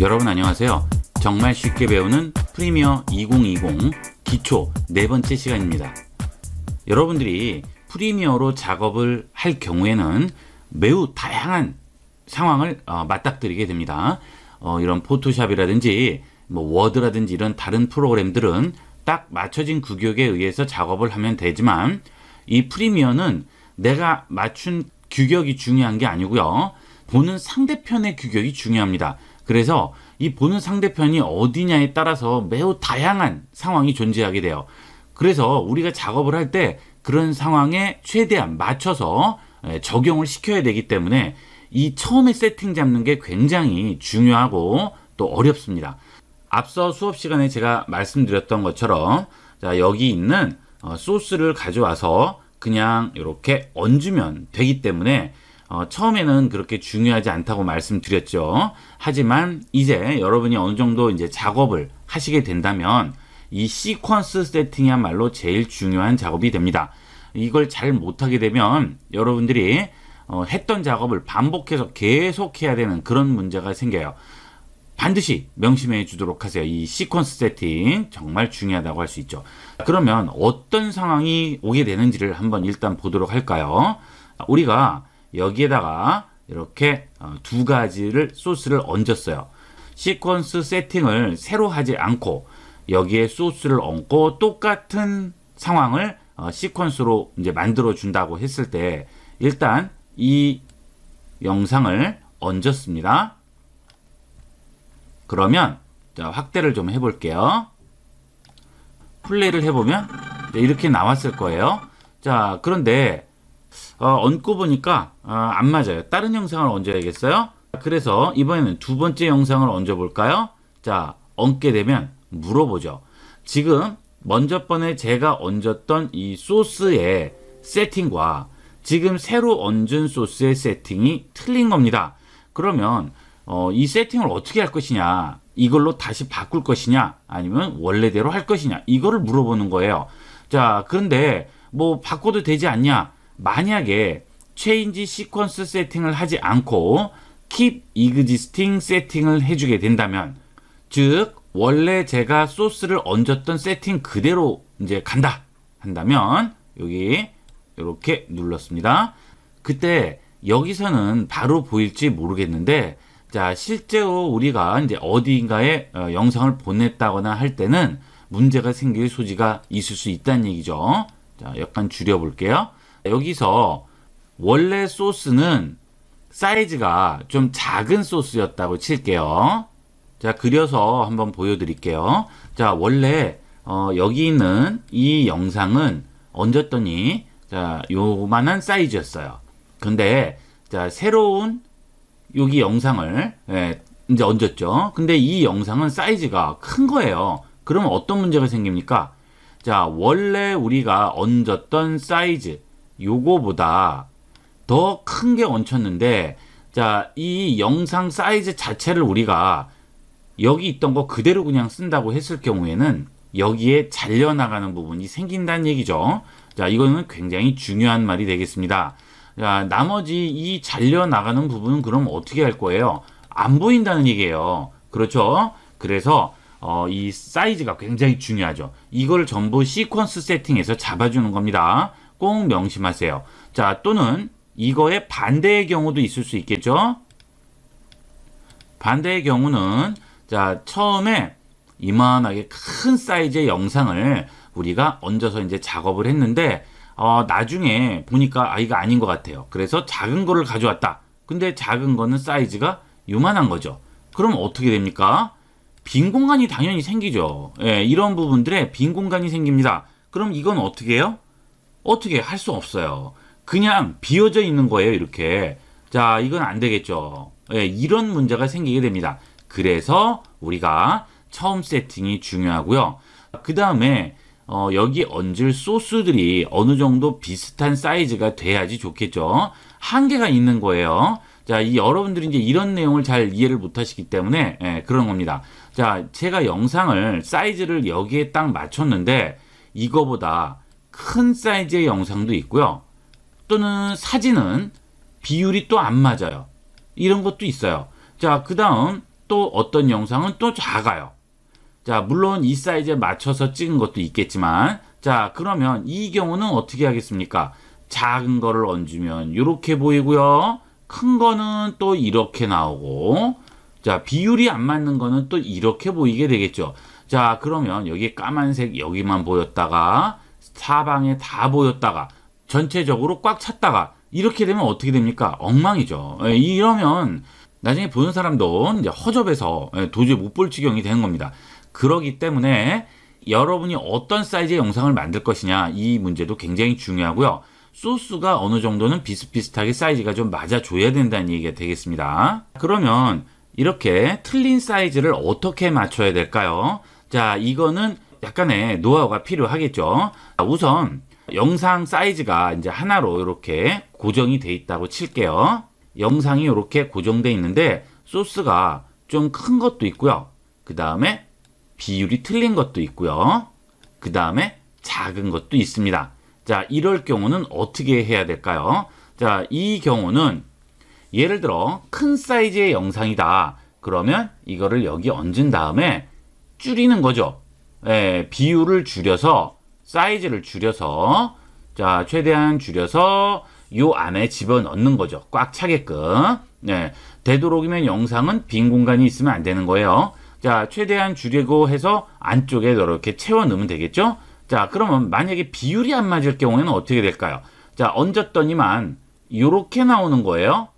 여러분 안녕하세요. 정말 쉽게 배우는 프리미어 2020 기초 네 번째 시간입니다. 여러분들이 프리미어로 작업을 할 경우에는 매우 다양한 상황을 어, 맞닥뜨리게 됩니다. 어, 이런 포토샵이라든지 뭐 워드라든지 이런 다른 프로그램들은 딱 맞춰진 규격에 의해서 작업을 하면 되지만 이 프리미어는 내가 맞춘 규격이 중요한 게 아니고요. 보는 상대편의 규격이 중요합니다. 그래서 이 보는 상대편이 어디냐에 따라서 매우 다양한 상황이 존재하게 돼요. 그래서 우리가 작업을 할 때 그런 상황에 최대한 맞춰서 예, 적용을 시켜야 되기 때문에 이 처음에 세팅 잡는 게 굉장히 중요하고 또 어렵습니다. 앞서 수업 시간에 제가 말씀드렸던 것처럼 자 여기 있는 어, 소스를 가져와서 그냥 이렇게 얹으면 되기 때문에 어, 처음에는 그렇게 중요하지 않다고 말씀드렸죠. 하지만 이제 여러분이 어느 정도 이제 작업을 하시게 된다면 이 시퀀스 세팅이야말로 제일 중요한 작업이 됩니다. 이걸 잘 못하게 되면 여러분들이 어, 했던 작업을 반복해서 계속 해야 되는 그런 문제가 생겨요. 반드시 명심해 주도록 하세요. 이 시퀀스 세팅 정말 중요하다고 할 수 있죠. 그러면 어떤 상황이 오게 되는지를 한번 일단 보도록 할까요? 우리가 여기에다가 이렇게 어, 두 가지를 소스를 얹었어요. 시퀀스 세팅을 새로 하지 않고 여기에 소스를 얹고 똑같은 상황을 어, 시퀀스로 이제 만들어 준다고 했을 때 일단 이 영상을 얹었습니다. 그러면 확대를 좀 해볼게요. 플레이를 해보면 이렇게 나왔을 거예요. 자 그런데 어, 얹고 보니까 아, 안 맞아요. 다른 영상을 얹어야겠어요? 그래서 이번에는 두 번째 영상을 얹어볼까요? 자, 얹게 되면 물어보죠. 지금 먼저 번에 제가 얹었던 이 소스의 세팅과 지금 새로 얹은 소스의 세팅이 틀린 겁니다. 그러면 어, 이 세팅을 어떻게 할 것이냐 이걸로 다시 바꿀 것이냐 아니면 원래대로 할 것이냐 이거를 물어보는 거예요. 자 그런데 뭐 바꿔도 되지 않냐 만약에 체인지 시퀀스 세팅을 하지 않고 keep existing 세팅을 해주게 된다면 즉 원래 제가 소스를 얹었던 세팅 그대로 이제 간다 한다면 여기 이렇게 눌렀습니다. 그때 여기서는 바로 보일지 모르겠는데 자 실제로 우리가 이제 어디인가에 어, 영상을 보냈다거나 할 때는 문제가 생길 소지가 있을 수 있다는 얘기죠. 자 약간 줄여볼게요. 여기서 원래 소스는 사이즈가 좀 작은 소스였다고 칠게요. 자, 그려서 한번 보여드릴게요. 자, 원래 어, 여기 있는 이 영상은 얹었더니 자, 요만한 사이즈였어요. 근데 자, 새로운 여기 영상을 예, 이제 얹었죠. 근데 이 영상은 사이즈가 큰 거예요. 그럼 어떤 문제가 생깁니까? 자, 원래 우리가 얹었던 사이즈 요거보다 더큰게 얹혔는데 자 이 영상 사이즈 자체를 우리가 여기 있던 거 그대로 그냥 쓴다고 했을 경우에는 여기에 잘려나가는 부분이 생긴다는 얘기죠. 자 이거는 굉장히 중요한 말이 되겠습니다. 자 나머지 이 잘려나가는 부분은 그럼 어떻게 할 거예요? 안 보인다는 얘기예요. 그렇죠? 그래서 어, 이 사이즈가 굉장히 중요하죠. 이걸 전부 시퀀스 세팅에서 잡아주는 겁니다. 꼭 명심하세요. 자, 또는 이거의 반대의 경우도 있을 수 있겠죠? 반대의 경우는 자 처음에 이만하게 큰 사이즈의 영상을 우리가 얹어서 이제 작업을 했는데 어, 나중에 보니까 아 이거 아닌 것 같아요. 그래서 작은 거를 가져왔다. 근데 작은 거는 사이즈가 요만한 거죠. 그럼 어떻게 됩니까? 빈 공간이 당연히 생기죠. 예, 이런 부분들에 빈 공간이 생깁니다. 그럼 이건 어떻게 해요? 어떻게 할 수 없어요. 그냥 비어져 있는 거예요. 이렇게. 자, 이건 안 되겠죠. 예, 이런 문제가 생기게 됩니다. 그래서 우리가 처음 세팅이 중요하고요. 그 다음에 어, 여기 얹을 소스들이 어느 정도 비슷한 사이즈가 돼야지 좋겠죠. 한계가 있는 거예요. 자, 이 여러분들이 이제 이런 내용을 잘 이해를 못 하시기 때문에 예, 그런 겁니다. 자, 제가 영상을 사이즈를 여기에 딱 맞췄는데 이거보다 큰 사이즈의 영상도 있고요. 또는 사진은 비율이 또 안 맞아요. 이런 것도 있어요. 자, 그 다음 또 어떤 영상은 또 작아요. 자, 물론 이 사이즈에 맞춰서 찍은 것도 있겠지만 자, 그러면 이 경우는 어떻게 하겠습니까? 작은 거를 얹으면 이렇게 보이고요. 큰 거는 또 이렇게 나오고 자, 비율이 안 맞는 거는 또 이렇게 보이게 되겠죠. 자, 그러면 여기 까만색 여기만 보였다가 사방에 다 보였다가 전체적으로 꽉 찼다가 이렇게 되면 어떻게 됩니까? 엉망이죠. 예, 이러면 나중에 보는 사람도 이제 허접해서 예, 도저히 못 볼 지경이 되는 겁니다. 그러기 때문에 여러분이 어떤 사이즈의 영상을 만들 것이냐 이 문제도 굉장히 중요하고요. 소스가 어느 정도는 비슷비슷하게 사이즈가 좀 맞아줘야 된다는 얘기가 되겠습니다. 그러면 이렇게 틀린 사이즈를 어떻게 맞춰야 될까요? 자, 이거는 약간의 노하우가 필요하겠죠. 우선 영상 사이즈가 이제 하나로 이렇게 고정이 돼 있다고 칠게요. 영상이 이렇게 고정돼 있는데 소스가 좀 큰 것도 있고요. 그 다음에 비율이 틀린 것도 있고요. 그 다음에 작은 것도 있습니다. 자, 이럴 경우는 어떻게 해야 될까요? 자, 이 경우는 예를 들어 큰 사이즈의 영상이다. 그러면 이거를 여기 얹은 다음에 줄이는 거죠. 예, 비율을 줄여서 사이즈를 줄여서 자 최대한 줄여서 요 안에 집어넣는 거죠. 꽉 차게끔. 네, 되도록이면 영상은 빈 공간이 있으면 안 되는 거예요. 자, 최대한 줄이고 해서 안쪽에 이렇게 채워 넣으면 되겠죠? 자, 그러면 만약에 비율이 안 맞을 경우에는 어떻게 될까요? 자, 얹었더니만 이렇게 나오는 거예요.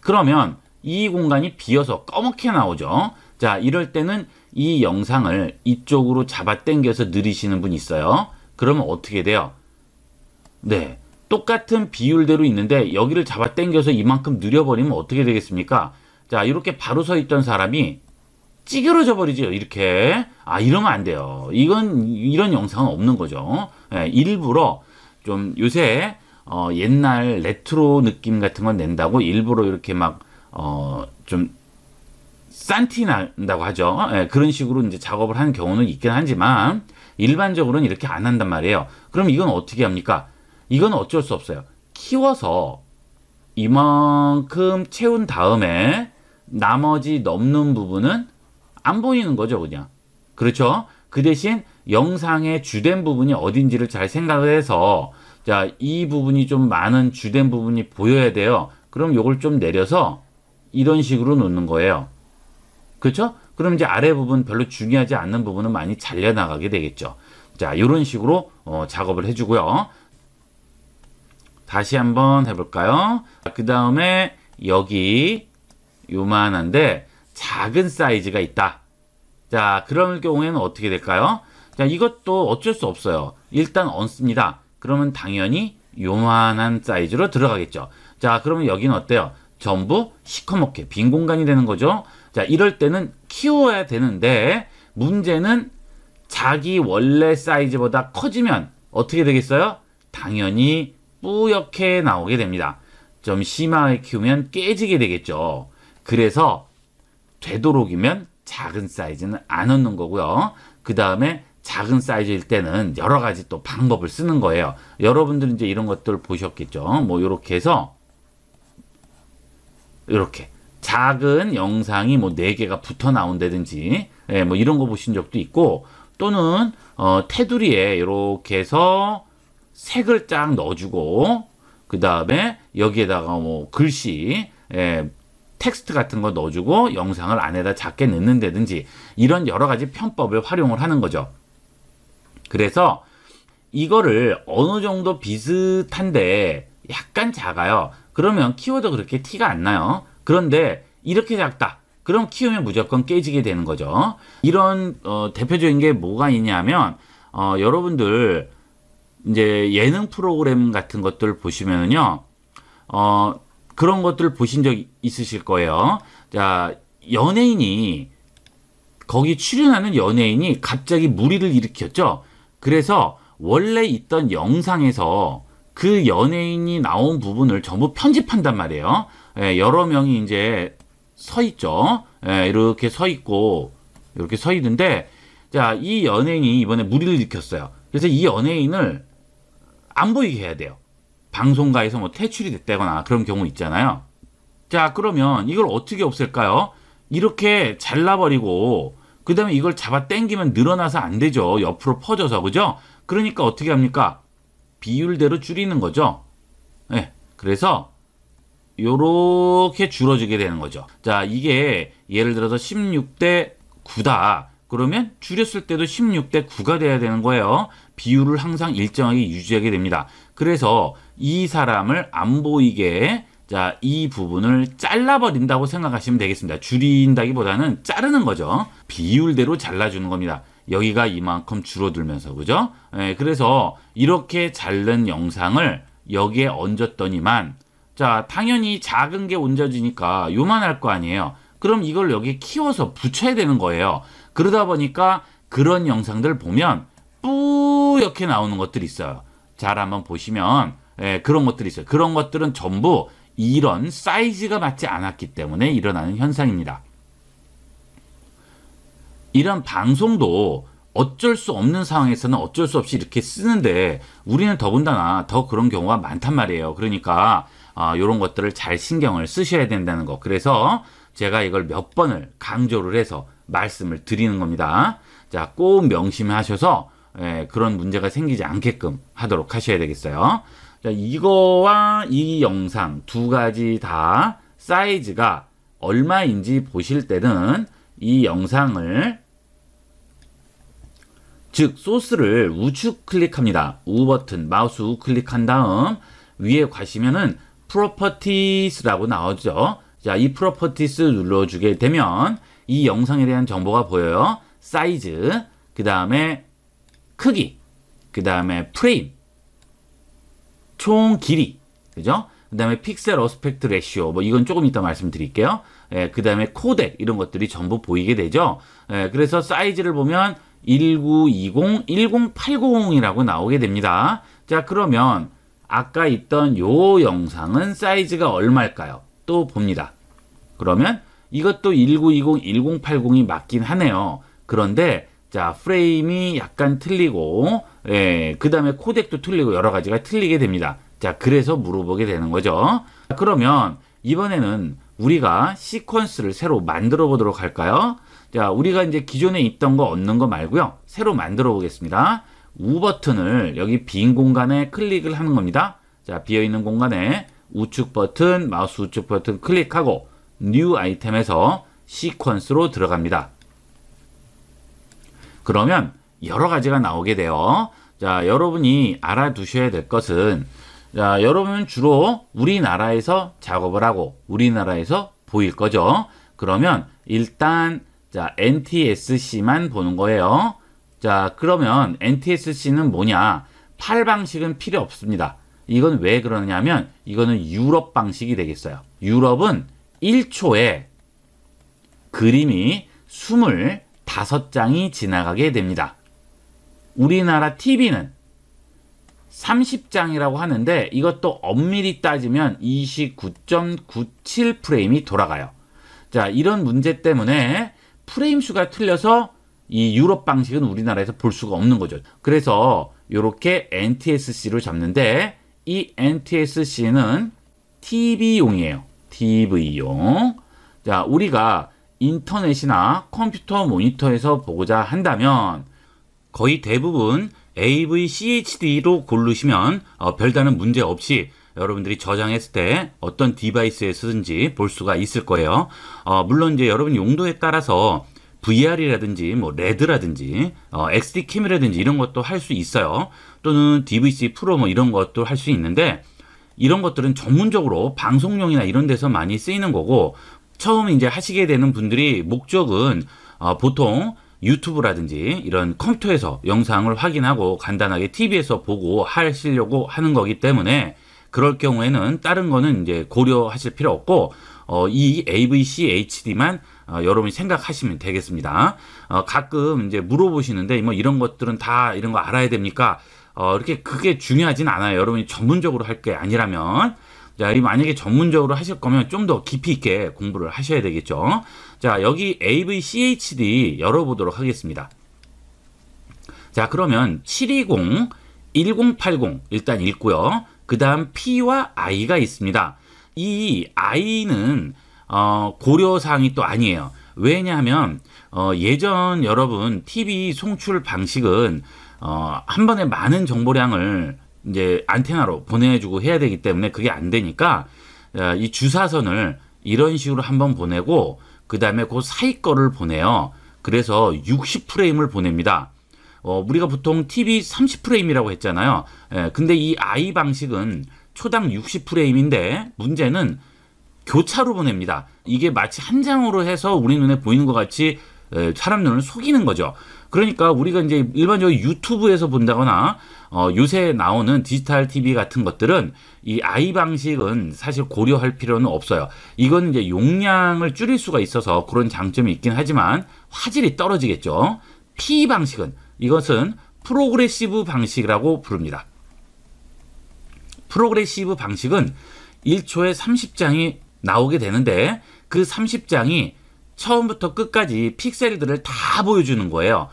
그러면 이 공간이 비어서 검맣게 나오죠. 자, 이럴 때는 이 영상을 이쪽으로 잡아당겨서 느리시는 분 있어요. 그러면 어떻게 돼요? 네. 똑같은 비율대로 있는데 여기를 잡아당겨서 이만큼 느려버리면 어떻게 되겠습니까? 자, 이렇게 바로 서 있던 사람이 찌그러져 버리죠. 이렇게. 아, 이러면 안 돼요. 이건, 이런 영상은 없는 거죠. 예, 일부러 좀 요새 어, 옛날 레트로 느낌 같은 건 낸다고 일부러 이렇게 막, 어, 좀 싼티 난다고 하죠. 예, 그런 식으로 이제 작업을 하는 경우는 있긴 하지만 일반적으로는 이렇게 안 한단 말이에요. 그럼 이건 어떻게 합니까? 이건 어쩔 수 없어요. 키워서 이만큼 채운 다음에 나머지 넘는 부분은 안 보이는 거죠, 그냥. 그렇죠? 그 대신 영상의 주된 부분이 어딘지를 잘 생각을 해서 자, 이 부분이 좀 많은 주된 부분이 보여야 돼요. 그럼 이걸 좀 내려서 이런 식으로 놓는 거예요. 그렇죠? 그럼 이제 아래 부분 별로 중요하지 않는 부분은 많이 잘려나가게 되겠죠. 자, 이런 식으로 어, 작업을 해주고요. 다시 한번 해볼까요? 그 다음에 여기 요만한데 작은 사이즈가 있다. 자, 그런 경우에는 어떻게 될까요? 자, 이것도 어쩔 수 없어요. 일단 얹습니다. 그러면 당연히 요만한 사이즈로 들어가겠죠. 자, 그러면 여기는 어때요? 전부 시커멓게 빈 공간이 되는 거죠. 자, 이럴 때는 키워야 되는데 문제는 자기 원래 사이즈보다 커지면 어떻게 되겠어요? 당연히 뿌옇게 나오게 됩니다. 좀 심하게 키우면 깨지게 되겠죠. 그래서 되도록이면 작은 사이즈는 안 얻는 거고요. 그 다음에 작은 사이즈일 때는 여러 가지 또 방법을 쓰는 거예요. 여러분들 이제 이런 것들 보셨겠죠. 뭐 이렇게 해서 이렇게 작은 영상이 뭐 네개가 붙어 나온다든지 예, 뭐 이런 거 보신 적도 있고 또는 어, 테두리에 이렇게 해서 색을 쫙 넣어주고 그 다음에 여기에다가 뭐 글씨 예, 텍스트 같은 거 넣어주고 영상을 안에다 작게 넣는다든지 이런 여러 가지 편법을 활용을 하는 거죠. 그래서 이거를 어느 정도 비슷한데 약간 작아요. 그러면 키워도 그렇게 티가 안 나요. 그런데 이렇게 작다. 그럼 키우면 무조건 깨지게 되는 거죠. 이런 어, 대표적인 게 뭐가 있냐면 어, 여러분들 이제 예능 프로그램 같은 것들 보시면은요. 어, 그런 것들 보신 적 있으실 거예요. 자, 연예인이 거기 출연하는 연예인이 갑자기 무리를 일으켰죠. 그래서 원래 있던 영상에서 그 연예인이 나온 부분을 전부 편집한단 말이에요. 예, 여러 명이 이제 서 있죠. 예, 이렇게 서 있고 이렇게 서 있는데 자, 이 연예인이 이번에 무리를 일으켰어요. 그래서 이 연예인을 안 보이게 해야 돼요. 방송가에서 뭐 퇴출이 됐다거나 그런 경우 있잖아요. 자, 그러면 이걸 어떻게 없앨까요? 이렇게 잘라버리고 그 다음에 이걸 잡아 당기면 늘어나서 안 되죠. 옆으로 퍼져서. 그죠? 그러니까 어떻게 합니까? 비율대로 줄이는 거죠. 네, 그래서 요렇게 줄어지게 되는 거죠. 자, 이게 예를 들어서 16대 9다. 그러면 줄였을 때도 16대 9가 돼야 되는 거예요. 비율을 항상 일정하게 유지하게 됩니다. 그래서 이 사람을 안 보이게 자, 이 부분을 잘라버린다고 생각하시면 되겠습니다. 줄인다기보다는 자르는 거죠. 비율대로 잘라주는 겁니다. 여기가 이만큼 줄어들면서, 그죠? 예, 그래서 이렇게 자른 영상을 여기에 얹었더니만 자, 당연히 작은 게 온전지니까 요만할 거 아니에요. 그럼 이걸 여기 키워서 붙여야 되는 거예요. 그러다 보니까 그런 영상들 보면 뿌옇게 나오는 것들이 있어요. 잘 한번 보시면 예, 그런 것들이 있어요. 그런 것들은 전부 이런 사이즈가 맞지 않았기 때문에 일어나는 현상입니다. 이런 방송도 어쩔 수 없는 상황에서는 어쩔 수 없이 이렇게 쓰는데 우리는 더군다나 더 그런 경우가 많단 말이에요. 그러니까 이런 아, 것들을 잘 신경을 쓰셔야 된다는 거. 그래서 제가 이걸 몇 번을 강조를 해서 말씀을 드리는 겁니다. 자, 꼭 명심하셔서 예, 그런 문제가 생기지 않게끔 하도록 하셔야 되겠어요. 자, 이거와 이 영상 두 가지 다 사이즈가 얼마인지 보실 때는 이 영상을 즉 소스를 우측 클릭합니다. 우 버튼 마우스 우 클릭한 다음 위에 가시면은 프로퍼티스라고 나오죠. 자, 이 프로퍼티스 눌러주게 되면 이 영상에 대한 정보가 보여요. 사이즈, 그 다음에 크기, 그 다음에 프레임, 총 길이, 그죠? 그 다음에 픽셀 어스펙트 레시오 뭐 이건 조금 이따 말씀드릴게요 예, 그 다음에 코덱 이런 것들이 전부 보이게 되죠 예, 그래서 사이즈를 보면 1920, 1080이라고 나오게 됩니다 자 그러면 아까 있던 요 영상은 사이즈가 얼마일까요? 또 봅니다. 그러면 이것도 1920, 1080이 맞긴 하네요. 그런데 자 프레임이 약간 틀리고 예, 그 다음에 코덱도 틀리고 여러 가지가 틀리게 됩니다. 자 그래서 물어보게 되는 거죠. 그러면 이번에는 우리가 시퀀스를 새로 만들어 보도록 할까요? 자 우리가 이제 기존에 있던 거없는거 말고요. 새로 만들어 보겠습니다. 우 버튼을 여기 빈 공간에 클릭을 하는 겁니다. 자, 비어있는 공간에 우측 버튼, 마우스 우측 버튼 클릭하고 뉴 아이템에서 시퀀스로 들어갑니다. 그러면 여러 가지가 나오게 돼요. 자, 여러분이 알아두셔야 될 것은 자, 여러분 은 주로 우리나라에서 작업을 하고 우리나라에서 보일 거죠. 그러면 일단 자, NTSC만 보는 거예요. 자, 그러면 NTSC는 뭐냐? 8방식은 필요 없습니다. 이건 왜 그러냐면 이거는 유럽 방식이 되겠어요. 유럽은 1초에 그림이 25장이 지나가게 됩니다. 우리나라 TV는 30장이라고 하는데 이것도 엄밀히 따지면 29.97 프레임이 돌아가요. 자, 이런 문제 때문에 프레임 수가 틀려서 이 유럽 방식은 우리나라에서 볼 수가 없는 거죠. 그래서 이렇게 n t s c 를 잡는데 이 NTSC는 TV용이에요. TV용. 자, 우리가 인터넷이나 컴퓨터 모니터에서 보고자 한다면 거의 대부분 AVCHD로 고르시면 어, 별다른 문제 없이 여러분들이 저장했을 때 어떤 디바이스에 쓰든지 볼 수가 있을 거예요. 어, 물론 이제 여러분 용도에 따라서 VR이라든지 뭐 레드라든지 어, XD 캠이라든지 이런 것도 할 수 있어요. 또는 DVC 프로 뭐 이런 것도 할 수 있는데 이런 것들은 전문적으로 방송용이나 이런 데서 많이 쓰이는 거고 처음 이제 하시게 되는 분들이 목적은 어, 보통 유튜브라든지 이런 컴퓨터에서 영상을 확인하고 간단하게 TV에서 보고 하시려고 하는 거기 때문에 그럴 경우에는 다른 거는 이제 고려하실 필요 없고 어, 이 AVC HD만 어, 여러분이 생각하시면 되겠습니다. 어, 가끔 이제 물어보시는데 뭐 이런 것들은 다 이런 거 알아야 됩니까? 어, 이렇게 그게 중요하진 않아요. 여러분이 전문적으로 할 게 아니라면. 자, 이 만약에 전문적으로 하실 거면 좀 더 깊이 있게 공부를 하셔야 되겠죠. 자, 여기 AVCHD 열어보도록 하겠습니다. 자, 그러면 720, 1080 일단 읽고요. 그 다음 P와 I가 있습니다. 이 I는 어, 고려사항이 또 아니에요. 왜냐하면 어, 예전 여러분 TV 송출 방식은 어, 한 번에 많은 정보량을 이제 안테나로 보내주고 해야 되기 때문에 그게 안 되니까 어, 이 주사선을 이런 식으로 한 번 보내고 그 다음에 그 사이 거를 보내요. 그래서 60프레임을 보냅니다. 어, 우리가 보통 TV 30프레임이라고 했잖아요. 예, 근데 이 I 방식은 초당 60프레임인데 문제는 교차로 보냅니다. 이게 마치 한 장으로 해서 우리 눈에 보이는 것 같이 사람 눈을 속이는 거죠. 그러니까 우리가 이제 일반적으로 유튜브에서 본다거나 어, 요새 나오는 디지털 TV 같은 것들은 이 아이 방식은 사실 고려할 필요는 없어요. 이건 이제 용량을 줄일 수가 있어서 그런 장점이 있긴 하지만 화질이 떨어지겠죠. P 방식은 이것은 프로그레시브 방식이라고 부릅니다. 프로그레시브 방식은 1초에 30장이 나오게 되는데 그 30장이 처음부터 끝까지 픽셀들을 다 보여주는 거예요.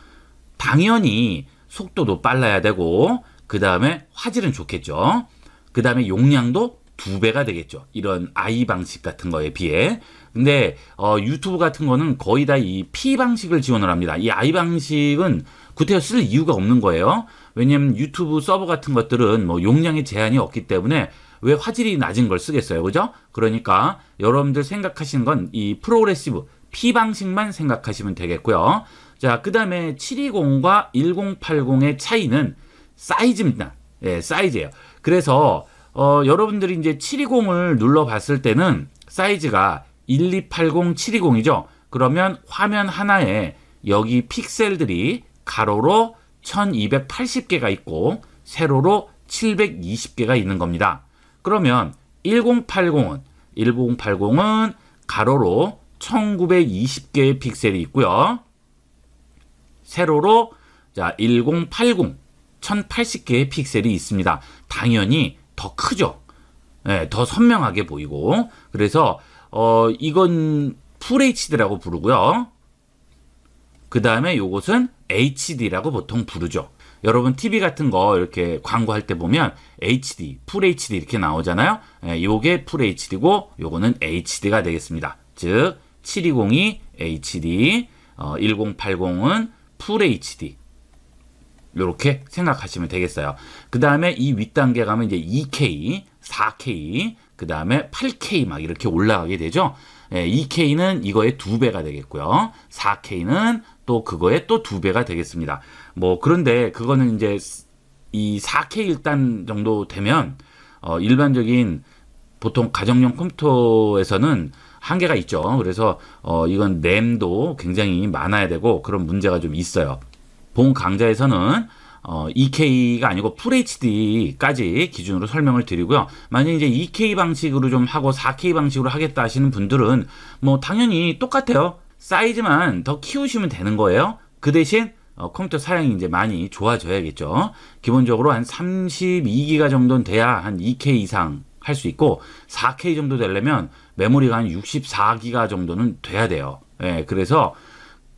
당연히 속도도 빨라야 되고 그 다음에 화질은 좋겠죠. 그 다음에 용량도 두 배가 되겠죠. 이런 I 방식 같은 거에 비해. 근데 어, 유튜브 같은 거는 거의 다 이 P 방식을 지원을 합니다. 이 I 방식은 구태여 쓸 이유가 없는 거예요. 왜냐면 유튜브 서버 같은 것들은 뭐 용량의 제한이 없기 때문에 왜 화질이 낮은 걸 쓰겠어요. 그죠? 그러니까 여러분들 생각하신 건이 프로그레시브 P 방식만 생각하시면 되겠고요. 자, 그 다음에 720과 1080의 차이는 사이즈입니다. 예, 사이즈예요. 그래서 어, 여러분들이 이제 720을 눌러봤을 때는 사이즈가 1280720 720이죠. 그러면 화면 하나에 여기 픽셀들이 가로로 1280개가 있고 세로로 720개가 있는 겁니다. 그러면 1080은 1080은 가로로 1920개의 픽셀이 있고요. 세로로 자 1080, 1080개의 픽셀이 있습니다. 당연히 더 크죠. 네, 더 선명하게 보이고 그래서 어, 이건 FHD라고 부르고요. 그 다음에 이것은 HD라고 보통 부르죠. 여러분 TV 같은 거 이렇게 광고할 때 보면 HD, 풀 HD 이렇게 나오잖아요. 예, 요게 풀 HD고 요거는 HD가 되겠습니다. 즉7202 HD, 어, 1080은 풀 HD. 이렇게 생각하시면 되겠어요. 그 다음에 이 윗단계 가면 이제 2K, 4K, 그 다음에 8K 막 이렇게 올라가게 되죠. 예, 2K는 이거의 두 배가 되겠고요. 4K는 또 그거의 또 두 배가 되겠습니다. 뭐 그런데 그거는 이제 이 4K 일단 정도 되면 어 일반적인 보통 가정용 컴퓨터에서는 한계가 있죠. 그래서 어 이건 램도 굉장히 많아야 되고 그런 문제가 좀 있어요. 본 강좌에서는 어, 2K가 아니고 FHD까지 기준으로 설명을 드리고요. 만약 이제 2K 방식으로 좀 하고 4K 방식으로 하겠다 하시는 분들은 뭐 당연히 똑같아요. 사이즈만 더 키우시면 되는 거예요. 그 대신 어, 컴퓨터 사양이 이제 많이 좋아져야겠죠. 기본적으로 한 32기가 정도는 돼야 한 2K 이상 할 수 있고 4K 정도 되려면 메모리가 한 64기가 정도는 돼야 돼요. 예, 그래서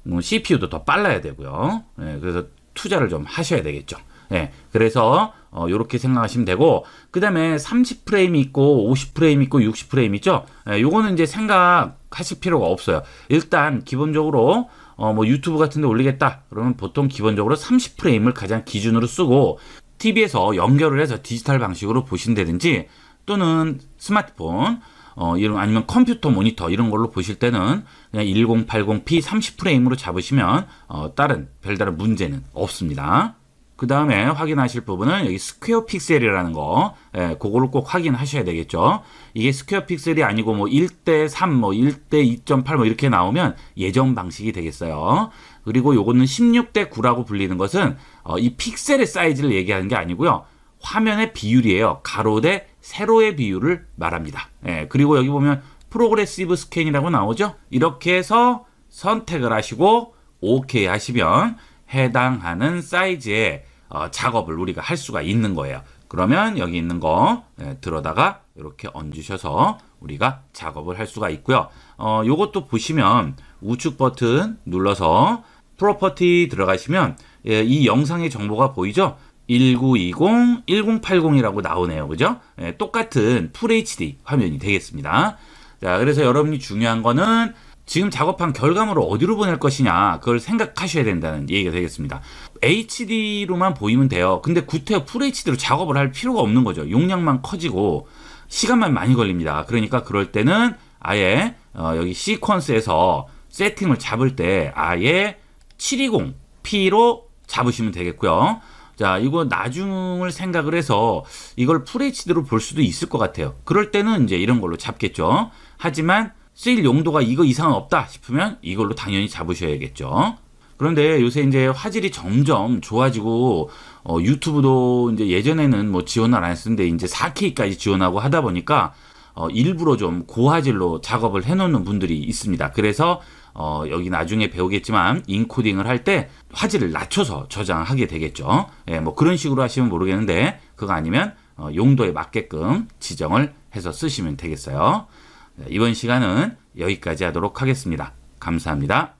뭐 CPU도 더 빨라야 되고요. 예, 그래서 투자를 좀 하셔야 되겠죠. 예, 그래서 어, 요렇게 생각하시면 되고 그 다음에 30프레임 있고 50프레임 있고 60프레임 있죠. 예, 요거는 이제 생각하실 필요가 없어요. 일단 기본적으로 어, 뭐 유튜브 같은 데 올리겠다. 그러면 보통 기본적으로 30프레임을 가장 기준으로 쓰고 TV에서 연결을 해서 디지털 방식으로 보신다든지 또는 스마트폰 어, 이런 아니면 컴퓨터 모니터 이런 걸로 보실 때는 그냥 1080p 30프레임으로 잡으시면 어, 다른 별다른 문제는 없습니다. 그 다음에 확인하실 부분은 여기 스퀘어 픽셀이라는 거, 예, 그거를 꼭 확인하셔야 되겠죠. 이게 스퀘어 픽셀이 아니고 뭐 1대 3, 뭐 1대 2.8뭐 이렇게 나오면 예정 방식이 되겠어요. 그리고 요거는 16대 9라고 불리는 것은 어, 이 픽셀의 사이즈를 얘기하는 게 아니고요. 화면의 비율이에요. 가로 대 세로의 비율을 말합니다. 예, 그리고 여기 보면 프로그레시브 스캔이라고 나오죠. 이렇게 해서 선택을 하시고 OK 하시면 해당하는 사이즈의 어, 작업을 우리가 할 수가 있는 거예요. 그러면 여기 있는 거 예, 들어다가 이렇게 얹으셔서 우리가 작업을 할 수가 있고요. 어, 요것도 보시면 우측 버튼 눌러서 프로퍼티 들어가시면 예, 이 영상의 정보가 보이죠? 1920, 1080이라고 나오네요. 그죠? 예, 똑같은 FHD 화면이 되겠습니다. 자, 그래서 여러분이 중요한 거는 지금 작업한 결과물을 어디로 보낼 것이냐 그걸 생각하셔야 된다는 얘기가 되겠습니다. HD로만 보이면 돼요. 근데 구태여 FHD로 작업을 할 필요가 없는 거죠. 용량만 커지고 시간만 많이 걸립니다. 그러니까 그럴 때는 아예 어, 여기 시퀀스에서 세팅을 잡을 때 아예 720p로 잡으시면 되겠고요. 자, 이거 나중을 생각을 해서 이걸 FHD로 볼 수도 있을 것 같아요. 그럴 때는 이제 이런 걸로 잡겠죠. 하지만 쓰일 용도가 이거 이상은 없다 싶으면 이걸로 당연히 잡으셔야겠죠. 그런데 요새 이제 화질이 점점 좋아지고 어, 유튜브도 이제 예전에는 뭐 지원을 안 했었는데 이제 4K까지 지원하고 하다 보니까 어, 일부러 좀 고화질로 작업을 해놓는 분들이 있습니다. 그래서 어, 여기 나중에 배우겠지만 인코딩을 할 때 화질을 낮춰서 저장하게 되겠죠. 예, 뭐 그런 식으로 하시면 모르겠는데 그거 아니면 어, 용도에 맞게끔 지정을 해서 쓰시면 되겠어요. 네, 이번 시간은 여기까지 하도록 하겠습니다. 감사합니다.